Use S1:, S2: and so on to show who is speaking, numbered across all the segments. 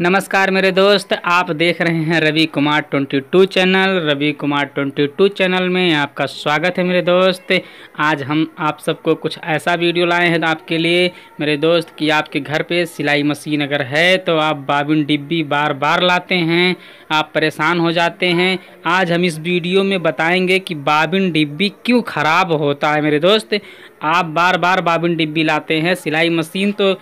S1: नमस्कार मेरे दोस्त आप देख रहे हैं रवि कुमार 22 चैनल रवि कुमार 22 चैनल में आपका स्वागत है मेरे दोस्त आज हम आप सबको कुछ ऐसा वीडियो लाए हैं आपके लिए मेरे दोस्त कि आपके घर पे सिलाई मशीन अगर है तो आप बाबिन डिब्बी बार बार लाते हैं आप परेशान हो जाते हैं आज हम इस वीडियो में बताएंगे कि बाबिन डिब्बी क्यों ख़राब होता है मेरे दोस्त आप बार बार बाबिन डिब्बी लाते हैं सिलाई मशीन तो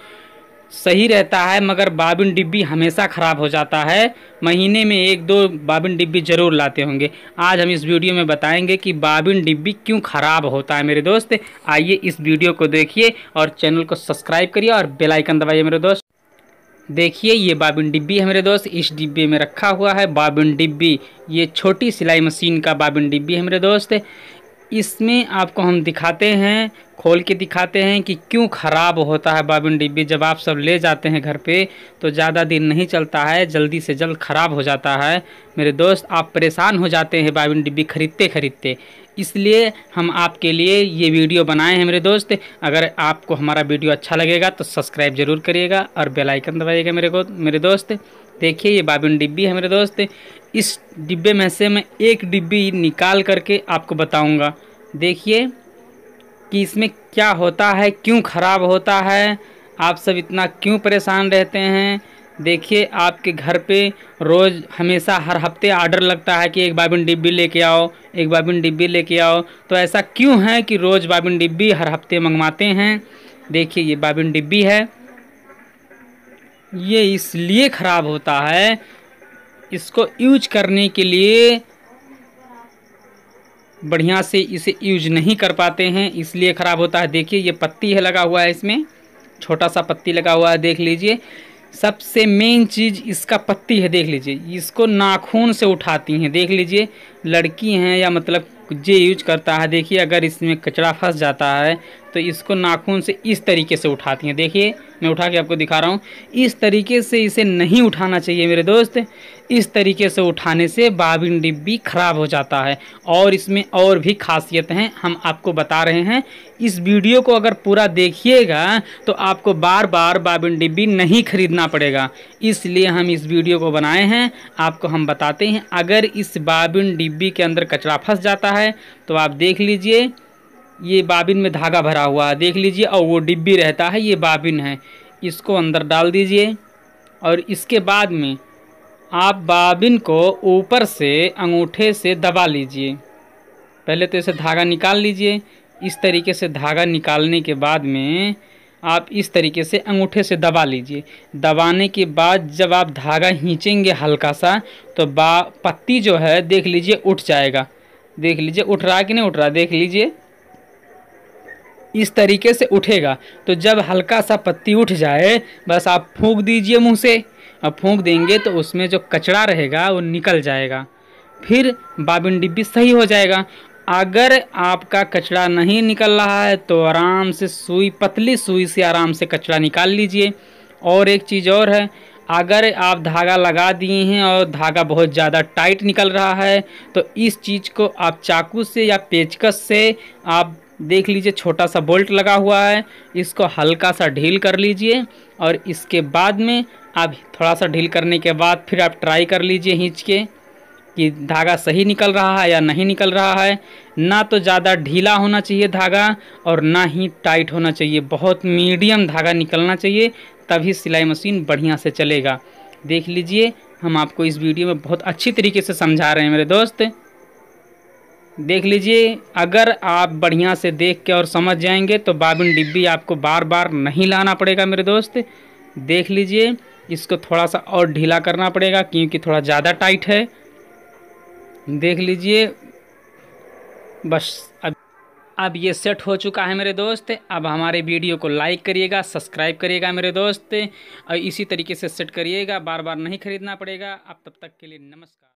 S1: सही रहता है मगर बाबिन डिब्बी हमेशा ख़राब हो जाता है महीने में एक दो बाबिन डिब्बी ज़रूर लाते होंगे आज हम इस वीडियो में बताएंगे कि बाबिन डिब्बी क्यों ख़राब होता है मेरे दोस्त आइए इस वीडियो को देखिए और चैनल को सब्सक्राइब करिए और बेल आइकन दबाइए मेरे दोस्त देखिए ये बाबिन डिब्बी है मेरे दोस्त इस डिब्बे में रखा हुआ है बाबिन डिब्बी ये छोटी सिलाई मशीन का बाबिन डिब्बी है मेरे दोस्त इसमें आपको हम दिखाते हैं खोल के दिखाते हैं कि क्यों ख़राब होता है बाबिन डिब्बी जब आप सब ले जाते हैं घर पे तो ज़्यादा दिन नहीं चलता है जल्दी से जल्द ख़राब हो जाता है मेरे दोस्त आप परेशान हो जाते हैं बाबिन डिब्बी ख़रीदते ख़रीदते इसलिए हम आपके लिए ये वीडियो बनाए हैं मेरे दोस्त अगर आपको हमारा वीडियो अच्छा लगेगा तो सब्सक्राइब ज़रूर करिएगा और बेलाइकन दबाइएगा मेरे को मेरे दोस्त देखिए ये बाबिन डिब्बी है मेरे दोस्त इस डिब्बे में से मैं एक डिब्बी निकाल करके आपको बताऊंगा देखिए कि इसमें क्या होता है क्यों ख़राब होता है आप सब इतना क्यों परेशान रहते हैं देखिए आपके घर पे रोज़ हमेशा हर हफ्ते आर्डर लगता है कि एक बाबिन डिब्बी लेके आओ एक बाबिन डिब्बी लेके आओ तो ऐसा क्यों है कि रोज़ बाबिन डिब्बी हर हफ्ते मंगवाते हैं देखिए ये बाबिन डिब्बी है ये इसलिए ख़राब होता है इसको यूज करने के लिए बढ़िया से इसे यूज नहीं कर पाते हैं इसलिए ख़राब होता है देखिए ये पत्ती है लगा हुआ है इसमें छोटा सा पत्ती लगा हुआ है देख लीजिए सबसे मेन चीज़ इसका पत्ती है देख लीजिए इसको नाखून से उठाती हैं देख लीजिए लड़की हैं या मतलब जे यूज करता है देखिए अगर इसमें कचरा फंस जाता है तो इसको नाखून से इस तरीके से उठाती हैं देखिए मैं उठा के आपको दिखा रहा हूँ इस तरीके से इसे नहीं उठाना चाहिए मेरे दोस्त इस तरीके से उठाने से बाबिन डिब्बी ख़राब हो जाता है और इसमें और भी खासियत हैं हम आपको बता रहे हैं इस वीडियो को अगर पूरा देखिएगा तो आपको बार बार बाबिन डिब्बी नहीं खरीदना पड़ेगा इसलिए हम इस वीडियो को बनाए हैं आपको हम बताते हैं अगर इस बाबिन डिब्बी के अंदर कचरा फंस जाता है तो आप देख लीजिए ये बाबिन में धागा भरा हुआ है देख लीजिए और वो डिब्बी रहता है ये बाबिन है इसको अंदर डाल दीजिए और इसके बाद में आप बाबिन को ऊपर से अंगूठे से दबा लीजिए पहले तो इसे धागा निकाल लीजिए इस तरीके से धागा निकालने के बाद में आप इस तरीके से अंगूठे से दबा लीजिए दबाने के बाद जब आप धागा खींचेंगे हल्का सा तो बा पत्ती जो है देख लीजिए उठ जाएगा देख लीजिए उठ रहा है कि नहीं उठ रहा देख लीजिए इस तरीके से उठेगा तो जब हल्का सा पत्ती उठ जाए बस आप फूंक दीजिए मुंह से और फूंक देंगे तो उसमें जो कचरा रहेगा वो निकल जाएगा फिर बाबिन डिब्बी सही हो जाएगा अगर आपका कचरा नहीं निकल रहा है तो आराम से सुई पतली सुई से आराम से कचरा निकाल लीजिए और एक चीज़ और है अगर आप धागा लगा दिए हैं और धागा बहुत ज़्यादा टाइट निकल रहा है तो इस चीज़ को आप चाकू से या पेचकस से आप देख लीजिए छोटा सा बोल्ट लगा हुआ है इसको हल्का सा ढील कर लीजिए और इसके बाद में आप थोड़ा सा ढील करने के बाद फिर आप ट्राई कर लीजिए हिंच के कि धागा सही निकल रहा है या नहीं निकल रहा है ना तो ज़्यादा ढीला होना चाहिए धागा और ना ही टाइट होना चाहिए बहुत मीडियम धागा निकलना चाहिए तभी सिलाई मशीन बढ़िया से चलेगा देख लीजिए हम आपको इस वीडियो में बहुत अच्छी तरीके से समझा रहे हैं मेरे दोस्त देख लीजिए अगर आप बढ़िया से देख के और समझ जाएंगे तो बाबिन डिब्बी आपको बार बार नहीं लाना पड़ेगा मेरे दोस्त देख लीजिए इसको थोड़ा सा और ढीला करना पड़ेगा क्योंकि थोड़ा ज़्यादा टाइट है देख लीजिए बस अब अब ये सेट हो चुका है मेरे दोस्त अब हमारे वीडियो को लाइक करिएगा सब्सक्राइब करिएगा मेरे दोस्त और इसी तरीके से सेट करिएगा बार बार नहीं खरीदना पड़ेगा अब तब तक के लिए नमस्कार